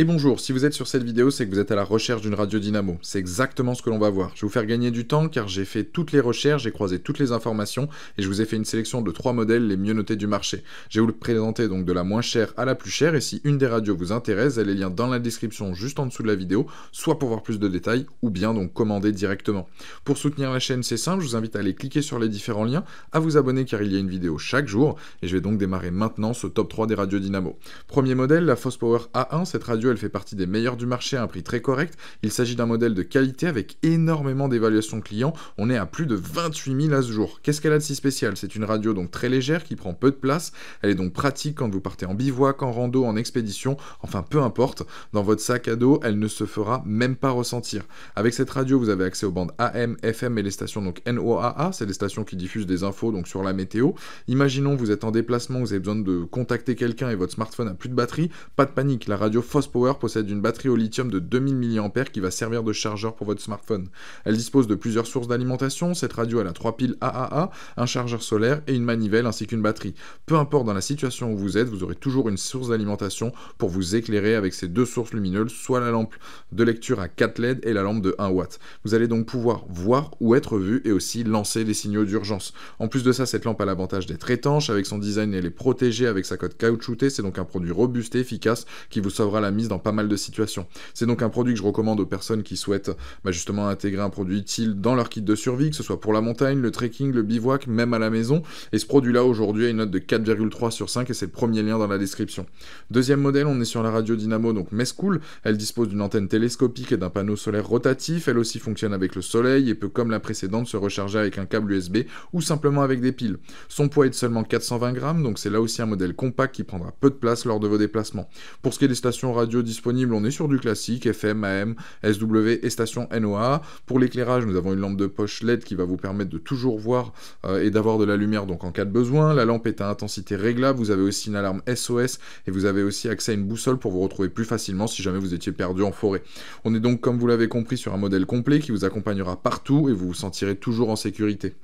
Et bonjour, si vous êtes sur cette vidéo, c'est que vous êtes à la recherche d'une radio dynamo. C'est exactement ce que l'on va voir. Je vais vous faire gagner du temps car j'ai fait toutes les recherches, j'ai croisé toutes les informations et je vous ai fait une sélection de trois modèles les mieux notés du marché. Je vais vous le présenter donc de la moins chère à la plus chère et si une des radios vous intéresse, elle est liée dans la description juste en dessous de la vidéo, soit pour voir plus de détails ou bien donc commander directement. Pour soutenir la chaîne, c'est simple, je vous invite à aller cliquer sur les différents liens, à vous abonner car il y a une vidéo chaque jour et je vais donc démarrer maintenant ce top 3 des radios dynamo. Premier modèle, la Fospower A1, cette radio elle fait partie des meilleures du marché à un prix très correct. Il s'agit d'un modèle de qualité avec énormément d'évaluations clients. On est à plus de 28 000 à ce jour. Qu'est-ce qu'elle a de si spécial C'est une radio donc très légère qui prend peu de place. Elle est donc pratique quand vous partez en bivouac, en rando, en expédition, enfin peu importe. Dans votre sac à dos, elle ne se fera même pas ressentir. Avec cette radio, vous avez accès aux bandes AM, FM et les stations donc NOAA, c'est les stations qui diffusent des infos donc sur la météo. Imaginons vous êtes en déplacement, vous avez besoin de contacter quelqu'un et votre smartphone a plus de batterie, pas de panique, la radio fausse possède une batterie au lithium de 2000 mAh qui va servir de chargeur pour votre smartphone. Elle dispose de plusieurs sources d'alimentation, cette radio elle a 3 piles AAA, un chargeur solaire et une manivelle ainsi qu'une batterie. Peu importe dans la situation où vous êtes, vous aurez toujours une source d'alimentation pour vous éclairer avec ces deux sources lumineuses, soit la lampe de lecture à 4 LED et la lampe de 1 W. Vous allez donc pouvoir voir ou être vu et aussi lancer des signaux d'urgence. En plus de ça, cette lampe a l'avantage d'être étanche avec son design elle est protégée avec sa cote caoutchoutée, c'est donc un produit robuste et efficace qui vous sauvera la mise dans pas mal de situations. C'est donc un produit que je recommande aux personnes qui souhaitent bah, justement intégrer un produit utile dans leur kit de survie, que ce soit pour la montagne, le trekking, le bivouac, même à la maison. Et ce produit-là aujourd'hui a une note de 4,3 sur 5 et c'est le premier lien dans la description. Deuxième modèle, on est sur la radio Dynamo, donc Mescool. Elle dispose d'une antenne télescopique et d'un panneau solaire rotatif. Elle aussi fonctionne avec le soleil et peut, comme la précédente, se recharger avec un câble USB ou simplement avec des piles. Son poids est de seulement 420 grammes, donc c'est là aussi un modèle compact qui prendra peu de place lors de vos déplacements. Pour ce qui est des stations radio, disponible on est sur du classique, FM, AM, SW et station NOA. Pour l'éclairage, nous avons une lampe de poche LED qui va vous permettre de toujours voir euh, et d'avoir de la lumière donc en cas de besoin. La lampe est à intensité réglable, vous avez aussi une alarme SOS et vous avez aussi accès à une boussole pour vous retrouver plus facilement si jamais vous étiez perdu en forêt. On est donc, comme vous l'avez compris, sur un modèle complet qui vous accompagnera partout et vous vous sentirez toujours en sécurité.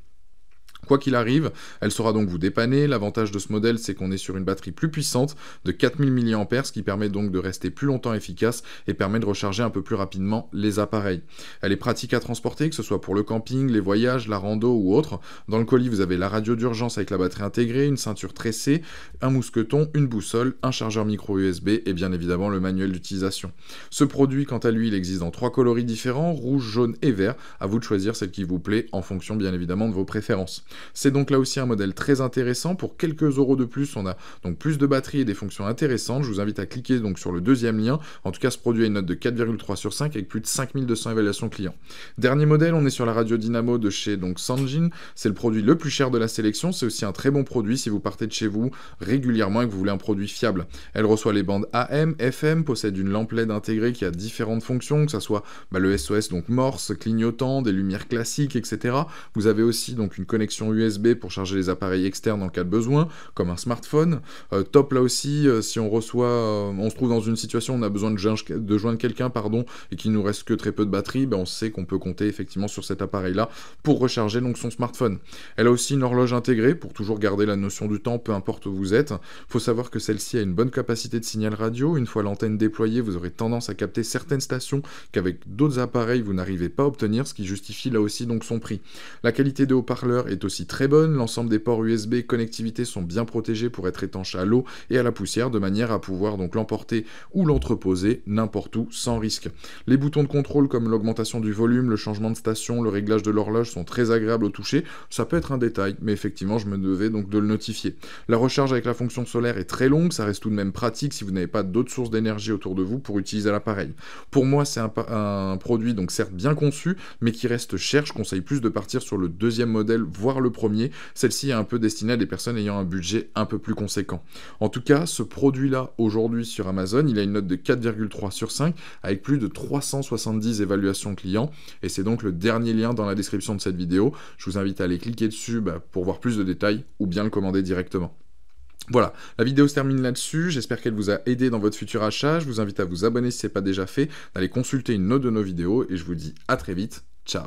Quoi qu'il arrive, elle saura donc vous dépanner. L'avantage de ce modèle, c'est qu'on est sur une batterie plus puissante de 4000 mAh, ce qui permet donc de rester plus longtemps efficace et permet de recharger un peu plus rapidement les appareils. Elle est pratique à transporter, que ce soit pour le camping, les voyages, la rando ou autre. Dans le colis, vous avez la radio d'urgence avec la batterie intégrée, une ceinture tressée, un mousqueton, une boussole, un chargeur micro USB et bien évidemment le manuel d'utilisation. Ce produit, quant à lui, il existe dans trois coloris différents, rouge, jaune et vert. À vous de choisir celle qui vous plaît en fonction bien évidemment de vos préférences. C'est donc là aussi un modèle très intéressant. Pour quelques euros de plus, on a donc plus de batterie et des fonctions intéressantes. Je vous invite à cliquer donc sur le deuxième lien. En tout cas, ce produit a une note de 4,3 sur 5 avec plus de 5200 évaluations clients. Dernier modèle, on est sur la radio Dynamo de chez donc Sanjin. C'est le produit le plus cher de la sélection. C'est aussi un très bon produit si vous partez de chez vous régulièrement et que vous voulez un produit fiable. Elle reçoit les bandes AM, FM, possède une lampe LED intégrée qui a différentes fonctions, que ce soit bah, le SOS donc morse, clignotant, des lumières classiques, etc. Vous avez aussi donc une connexion USB pour charger les appareils externes en cas de besoin, comme un smartphone. Euh, top là aussi, euh, si on reçoit, euh, on se trouve dans une situation où on a besoin de, joindre, quelqu'un, pardon, et qu'il nous reste que très peu de batterie, ben on sait qu'on peut compter effectivement sur cet appareil-là pour recharger donc son smartphone. Elle a aussi une horloge intégrée pour toujours garder la notion du temps, peu importe où vous êtes. Faut savoir que celle-ci a une bonne capacité de signal radio. Une fois l'antenne déployée, vous aurez tendance à capter certaines stations qu'avec d'autres appareils vous n'arrivez pas à obtenir, ce qui justifie là aussi donc son prix. La qualité des haut-parleur est aussi très bonne. L'ensemble des ports USB connectivité sont bien protégés pour être étanches à l'eau et à la poussière de manière à pouvoir donc l'emporter ou l'entreposer n'importe où sans risque. Les boutons de contrôle comme l'augmentation du volume, le changement de station, le réglage de l'horloge sont très agréables au toucher. Ça peut être un détail, mais effectivement, je me devais donc de le notifier. La recharge avec la fonction solaire est très longue, ça reste tout de même pratique si vous n'avez pas d'autres sources d'énergie autour de vous pour utiliser l'appareil. Pour moi, c'est un, un, produit donc certes bien conçu, mais qui reste cher. Je conseille plus de partir sur le deuxième modèle, voire le le premier. Celle-ci est un peu destinée à des personnes ayant un budget un peu plus conséquent. En tout cas, ce produit-là, aujourd'hui sur Amazon, il a une note de 4,3 sur 5 avec plus de 370 évaluations clients. Et c'est donc le dernier lien dans la description de cette vidéo. Je vous invite à aller cliquer dessus bah, pour voir plus de détails ou bien le commander directement. Voilà, la vidéo se termine là-dessus, j'espère qu'elle vous a aidé dans votre futur achat, je vous invite à vous abonner si ce n'est pas déjà fait, d'aller consulter une autre de nos vidéos et je vous dis à très vite, ciao